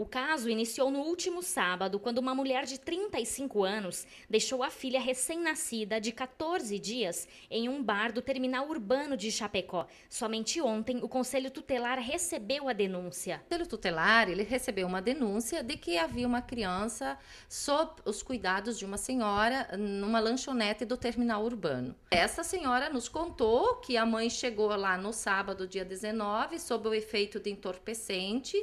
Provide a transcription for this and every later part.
O caso iniciou no último sábado, quando uma mulher de 35 anos deixou a filha recém-nascida de 14 dias em um bar do terminal urbano de Chapecó. Somente ontem, o Conselho Tutelar recebeu a denúncia. O Conselho Tutelar ele recebeu uma denúncia de que havia uma criança sob os cuidados de uma senhora numa lanchonete do terminal urbano. Essa senhora nos contou que a mãe chegou lá no sábado, dia 19, sob o efeito de entorpecente.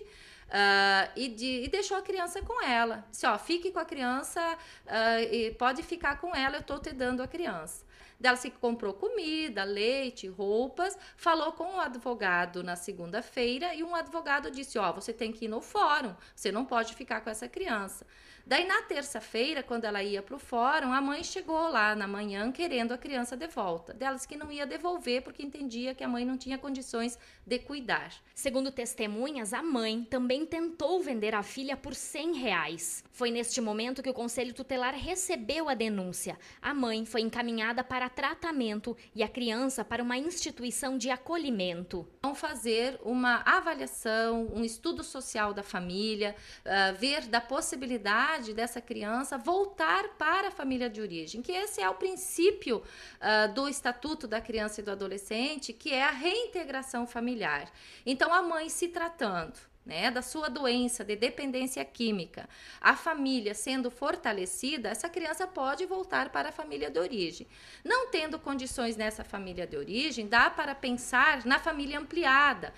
Uh, e, de, e, deixou a criança com ela. Disse, ó, fique com a criança uh, e pode ficar com ela, eu tô te dando a criança. Daí que se comprou comida, leite, roupas, falou com o advogado na segunda-feira e um advogado disse: Ó, oh, você tem que ir no fórum, você não pode ficar com essa criança. Daí na terça-feira, quando ela ia para o fórum, a mãe chegou lá na manhã querendo a criança de volta. Delas que não ia devolver porque entendia que a mãe não tinha condições de cuidar. Segundo testemunhas, a mãe também também tentou vender a filha por 100 reais. Foi neste momento que o Conselho Tutelar recebeu a denúncia. A mãe foi encaminhada para tratamento e a criança para uma instituição de acolhimento. Vão fazer uma avaliação, um estudo social da família, ah, ver da possibilidade dessa criança voltar para a família de origem, que esse é o princípio ah, do Estatuto da Criança e do Adolescente, que é a reintegração familiar. Então, a mãe se tratando, né, da sua doença de dependência química, a família sendo fortalecida, essa criança pode voltar para a família de origem. Não tendo condições nessa família de origem, dá para pensar na família ampliada,